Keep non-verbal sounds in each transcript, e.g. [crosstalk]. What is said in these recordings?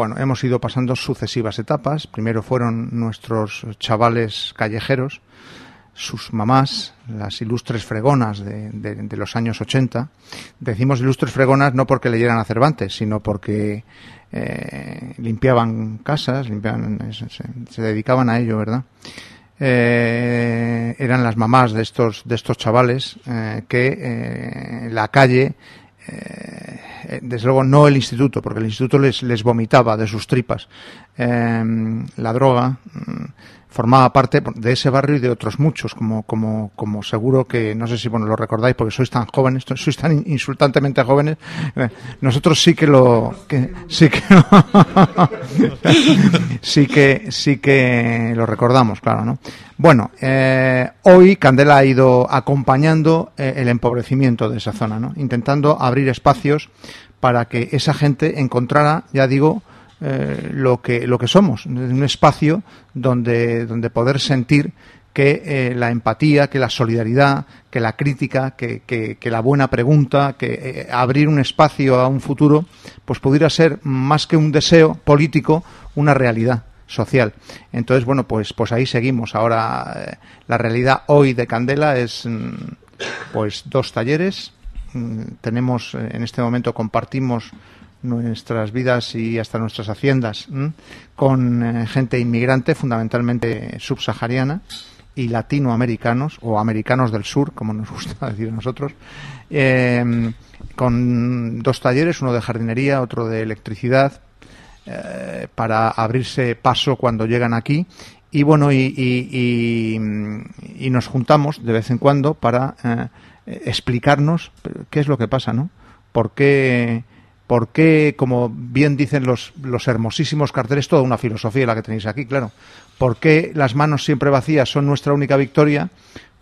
bueno, hemos ido pasando sucesivas etapas. Primero fueron nuestros chavales callejeros, sus mamás, las ilustres fregonas de, los años 80. Decimos ilustres fregonas no porque leyeran a Cervantes, sino porque eh, limpiaban casas, limpiaban, se, dedicaban a ello, ¿verdad? Eh, eran las mamás de estos, de estos chavales eh, que la calle desde luego no el instituto, porque el instituto les, les vomitaba de sus tripas. Em, la droga mm, formaba parte de ese barrio y de otros muchos, como, como, como seguro que, no sé si bueno, lo recordáis porque sois tan jóvenes, [laughs] sois tan insultantemente jóvenes, eh, nosotros sí que lo, sí que, [laughs] sí que, sí que lo recordamos, claro, ¿no? Bueno, eh, hoy Candela ha ido acompañando eh, el empobrecimiento de esa zona, ¿no? Intentando abrir espacios para que esa gente encontrara, ya digo, eh, lo, que, lo que somos, un espacio donde, donde poder sentir que eh, la empatía, que la solidaridad, que la crítica, que, la buena pregunta, que eh, abrir un espacio a un futuro, pues pudiera ser más que un deseo político, una realidad social. Entonces, bueno, pues, pues ahí seguimos. Ahora, la realidad hoy de Candela es, mm, pues, dos talleres. Mm, tenemos, en este momento compartimos nuestras vidas y hasta nuestras haciendas con eh, gente inmigrante, fundamentalmente subsahariana y latinoamericanos o americanos del sur, como nos [laughs] gusta decir nosotros, em, con dos talleres, uno de jardinería, otro de electricidad, eh, para abrirse paso cuando llegan aquí. Y bueno, y, y nos juntamos de vez en cuando para eh, explicarnos qué es lo que pasa, ¿no? ¿Por qué? por qué, como bien dicen los, los hermosísimos carteles, toda una filosofía la que tenéis aquí, claro, por qué las manos siempre vacías son nuestra única victoria,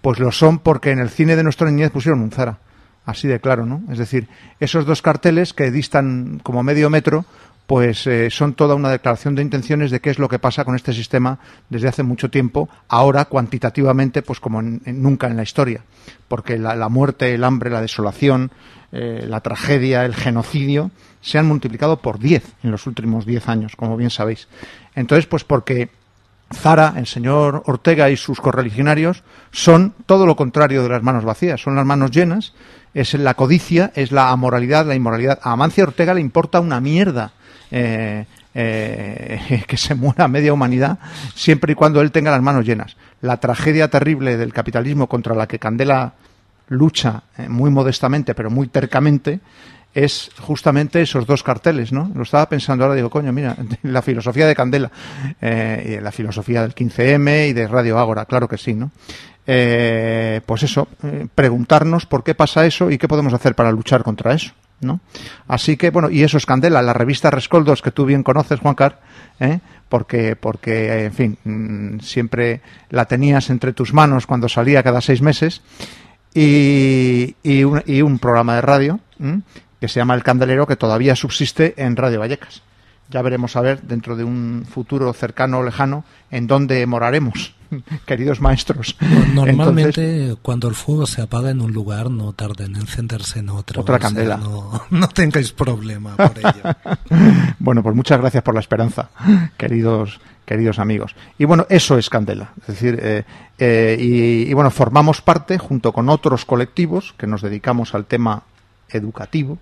pues lo son porque en el cine de nuestra niñez pusieron un Zara. Así de claro, ¿no? Es decir, esos dos carteles que distan como medio metro, pues eh, son toda una declaración de intenciones de qué es lo que pasa con este sistema desde hace mucho tiempo, ahora cuantitativamente, pues como nunca en la historia, porque la, muerte, el hambre, la desolación, eh, la tragedia, el genocidio, se han multiplicado por 10 en los últimos 10 años, como bien sabéis. Entonces, pues porque Zara, el señor Ortega y sus correligionarios son todo lo contrario de las manos vacías, son las manos llenas, es la codicia, es la amoralidad, la inmoralidad. A Amancia Ortega le importa una mierda eh, eh, [laughs] que se muera media humanidad, siempre y cuando él tenga las manos llenas. La tragedia terrible del capitalismo contra la que Candela lucha eh, muy modestamente, pero muy tercamente, es justamente esos dos carteles, ¿no? Lo estaba pensando ahora, digo, coño, mira, [laughs] la filosofía de Candela, y la filosofía del 15M y de Radio Ágora, claro que sí, ¿no? pues eso, preguntarnos por qué pasa eso y qué podemos hacer para luchar contra eso. ¿no? Así que, bueno, y eso es Candela, la revista Rescoldos que tú bien conoces, Juan ¿eh? porque, porque, en fin, mm, siempre la tenías entre tus manos cuando salía cada seis meses, y, y, un, programa de radio que se llama El Candelero, que todavía subsiste en Radio Vallecas ya veremos a ver dentro de un futuro cercano o lejano en dónde moraremos, [laughs] queridos maestros. Normalmente cuando el fuego se apaga en un lugar no tarda en encenderse en otro. Otra candela. [laughs] no, tengáis problema por ello. [laughs] bueno, pues muchas gracias por la esperanza, queridos queridos amigos. Y bueno, eso es Candela. Es decir, eh, eh, y, bueno, formamos parte, junto con otros colectivos que nos dedicamos al tema educativo,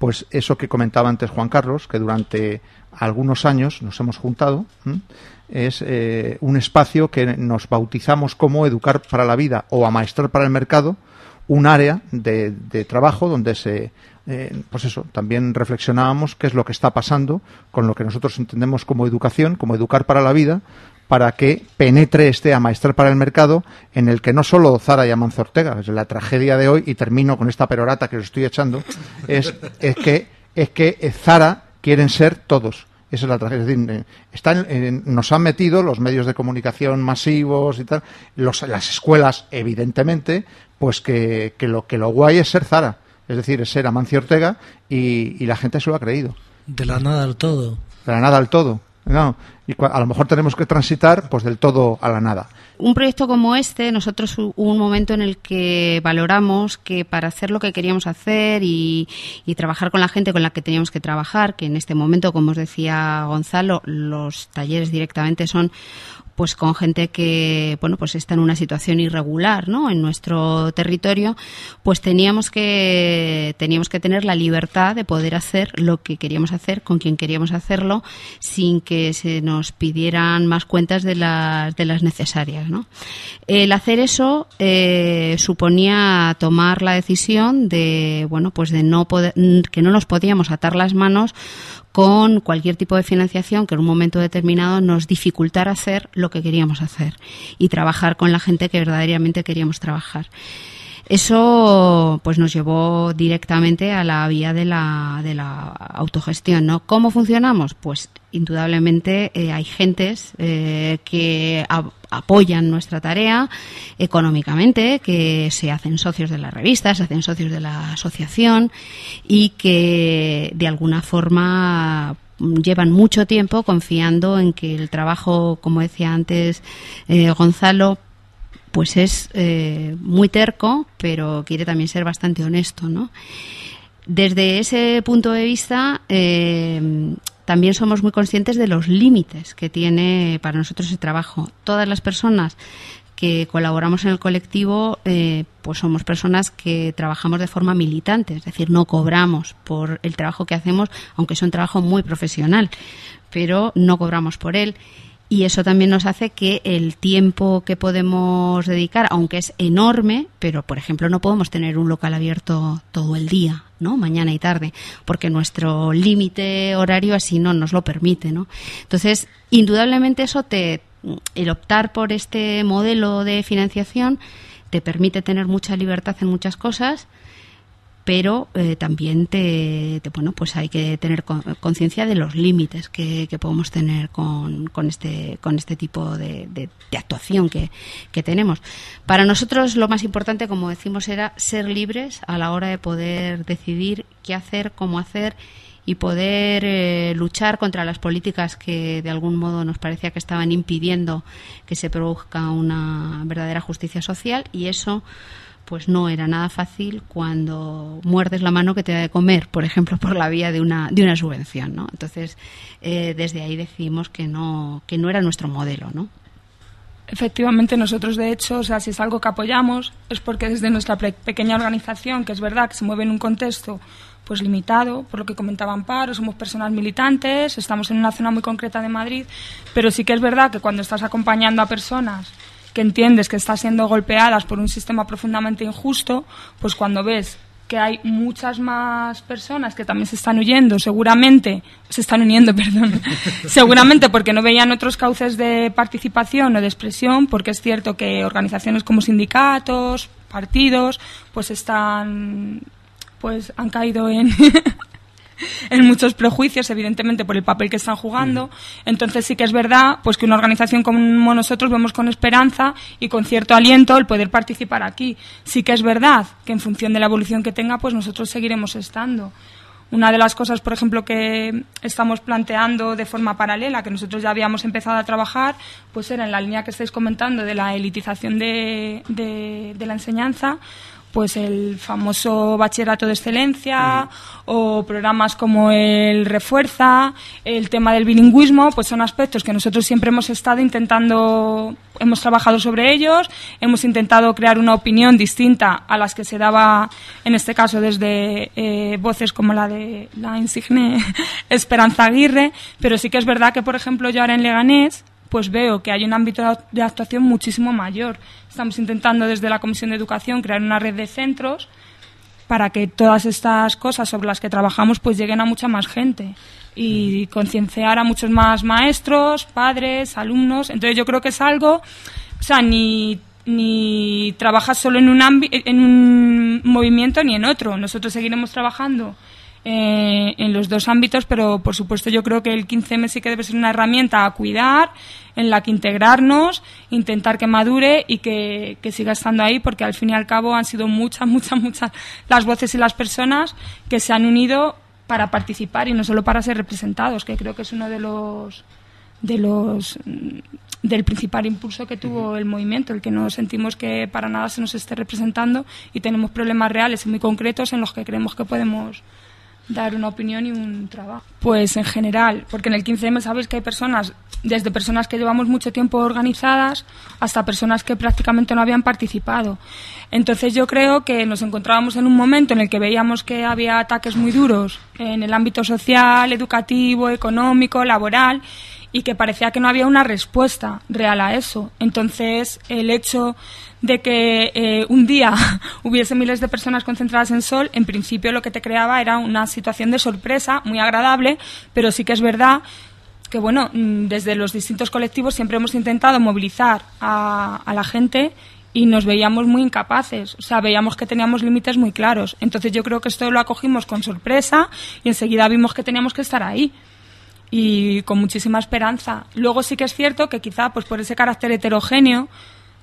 pues eso que comentaba antes Juan Carlos, que durante algunos años nos hemos juntado, es eh, un espacio que nos bautizamos como Educar para la Vida o Amaestrar para el Mercado, un área de, trabajo donde se eh, pues eso, también reflexionábamos qué es lo que está pasando con lo que nosotros entendemos como educación, como educar para la vida, para que penetre este amaestrar para el mercado en el que no solo Zara y Amancio Ortega, es la tragedia de hoy, y termino con esta perorata que os estoy echando, es, es, que, es que Zara quieren ser todos. Esa es la tragedia. Es decir, eh, están, eh, nos han metido los medios de comunicación masivos y tal, las escuelas, evidentemente, pues que, lo, que lo guay es ser Zara. Es decir, es ser Amancio Ortega y, y la gente se lo ha creído. De la nada al todo. De la nada al todo. No, y a lo mejor tenemos que transitar pues del todo a la nada. Un proyecto como este, nosotros hubo un momento en el que valoramos que para hacer lo que queríamos hacer y, y, trabajar con la gente con la que teníamos que trabajar, que en este momento, como os decía Gonzalo, los talleres directamente son pues con gente que bueno pues está en una situación irregular ¿no? en nuestro territorio pues teníamos que teníamos que tener la libertad de poder hacer lo que queríamos hacer con quien queríamos hacerlo sin que se nos pidieran más cuentas de las necesarias ¿no? el hacer eso eh, suponía tomar la decisión de bueno pues de no poder, que no nos podíamos atar las manos con cualquier tipo de financiación que en un momento determinado nos dificultara hacer lo que queríamos hacer y trabajar con la gente que verdaderamente queríamos trabajar. Eso pues nos llevó directamente a la vía de la, autogestión, ¿no? ¿Cómo funcionamos? Pues indudablemente eh, hay gentes eh, que apoyan nuestra tarea económicamente, que se hacen socios de la revista, se hacen socios de la asociación y que de alguna forma llevan mucho tiempo confiando en que el trabajo, como decía antes eh, Gonzalo, pues es eh, muy terco, pero quiere también ser bastante honesto, ¿no? Desde ese punto de vista, eh, también somos muy conscientes de los límites que tiene para nosotros el trabajo. Todas las personas que colaboramos en el colectivo, eh, pues somos personas que trabajamos de forma militante, es decir, no cobramos por el trabajo que hacemos, aunque es un trabajo muy profesional, pero no cobramos por él. Y eso también nos hace que el tiempo que podemos dedicar, aunque es enorme, pero por ejemplo no podemos tener un local abierto todo el día, ¿no? Mañana y tarde, porque nuestro límite horario así no nos lo permite, ¿no? Entonces, indudablemente eso te, el optar por este modelo de financiación te permite tener mucha libertad en muchas cosas, pero eh, también te, bueno pues hay que tener conciencia de los límites que, podemos tener con, con, este con este tipo de, de actuación que, que, tenemos para nosotros lo más importante como decimos era ser libres a la hora de poder decidir qué hacer cómo hacer y poder eh, luchar contra las políticas que de algún modo nos parecía que estaban impidiendo que se produzca una verdadera justicia social y eso pues no era nada fácil cuando muerdes la mano que te da de comer, por ejemplo, por la vía de una, de una subvención, ¿no? Entonces, eh, desde ahí decimos que no, que no era nuestro modelo, ¿no? Efectivamente, nosotros de hecho, o sea, si es algo que apoyamos, es porque desde nuestra pequeña organización, que es verdad que se mueve en un contexto pues limitado, por lo que comentaba Amparo, somos personas militantes, estamos en una zona muy concreta de Madrid, pero sí que es verdad que cuando estás acompañando a personas que entiendes que están siendo golpeadas por un sistema profundamente injusto, pues cuando ves que hay muchas más personas que también se están huyendo, seguramente, se están uniendo, [laughs] perdón, seguramente porque no veían otros cauces de participación o de expresión, porque es cierto que organizaciones como sindicatos, partidos, pues están pues han caído en, [laughs] en muchos prejuicios, evidentemente, por el papel que están jugando. Entonces sí que es verdad pues que una organización como nosotros vemos con esperanza y con cierto aliento el poder participar aquí. Sí que es verdad que en función de la evolución que tenga, pues nosotros seguiremos estando. Una de las cosas, por ejemplo, que estamos planteando de forma paralela, que nosotros ya habíamos empezado a trabajar, pues era en la línea que estáis comentando de la elitización de, de la enseñanza, pues el famoso bachillerato de excelencia o programas como el refuerza, el tema del bilingüismo, pues son aspectos que nosotros siempre hemos estado intentando, hemos trabajado sobre ellos, hemos intentado crear una opinión distinta a las que se daba en este caso desde eh, voces como la de la insigne [laughs] Esperanza Aguirre, pero sí que es verdad que por ejemplo yo ahora en Leganés pues veo que hay un ámbito de actuación muchísimo mayor. Estamos intentando desde la Comisión de Educación crear una red de centros para que todas estas cosas sobre las que trabajamos pues lleguen a mucha más gente y concienciar a muchos más maestros, padres, alumnos. Entonces yo creo que es algo, o sea, ni ni trabajas solo en un, en un movimiento ni en otro. Nosotros seguiremos trabajando eh, en los dos ámbitos, pero por supuesto yo creo que el 15M sí que debe ser una herramienta a cuidar, en la que integrarnos, intentar que madure y que, siga estando ahí, porque al fin y al cabo han sido muchas, [laughs] muchas, muchas las voces y las personas que se han unido para participar y no solo para ser representados, que creo que es uno de los de los del principal impulso que tuvo el movimiento, el que no sentimos que para nada se nos esté representando y tenemos problemas reales y muy concretos en los que creemos que podemos dar una opinión y un trabajo? Pues en general, porque en el 15M sabéis que hay personas, desde personas que llevamos mucho tiempo organizadas hasta personas que prácticamente no habían participado. Entonces yo creo que nos encontrábamos en un momento en el que veíamos que había ataques muy duros en el ámbito social, educativo, económico, laboral y que parecía que no había una respuesta real a eso. Entonces, el hecho de que eh, un día [laughs] hubiese miles de personas concentradas en sol, en principio lo que te creaba era una situación de sorpresa muy agradable, pero sí que es verdad que, bueno, mm, desde los distintos colectivos siempre hemos intentado movilizar a, a la gente y nos veíamos muy incapaces, o sea, veíamos que teníamos límites muy claros. Entonces yo creo que esto lo acogimos con sorpresa y enseguida vimos que teníamos que estar ahí y con muchísima esperanza. Luego sí que es cierto que quizá pues por ese carácter heterogéneo,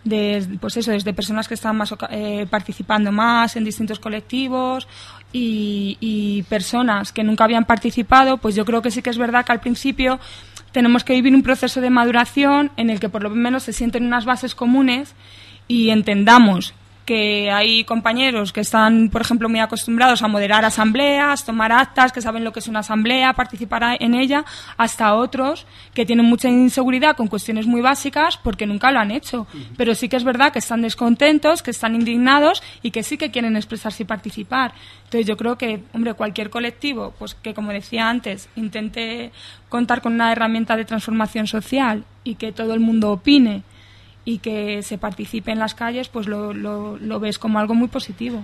de, pues eso, desde personas que están más, eh, participando más en distintos colectivos y, y, personas que nunca habían participado, pues yo creo que sí que es verdad que al principio tenemos que vivir un proceso de maduración en el que por lo menos se sienten unas bases comunes y entendamos que hay compañeros que están, por ejemplo, muy acostumbrados a moderar asambleas, tomar actas, que saben lo que es una asamblea, participar en ella, hasta otros que tienen mucha inseguridad con cuestiones muy básicas porque nunca lo han hecho. Pero sí que es verdad que están descontentos, que están indignados y que sí que quieren expresarse y participar. Entonces yo creo que, hombre, cualquier colectivo, pues que como decía antes, intente contar con una herramienta de transformación social y que todo el mundo opine y que se participe en las calles, pues lo, lo, lo ves como algo muy positivo.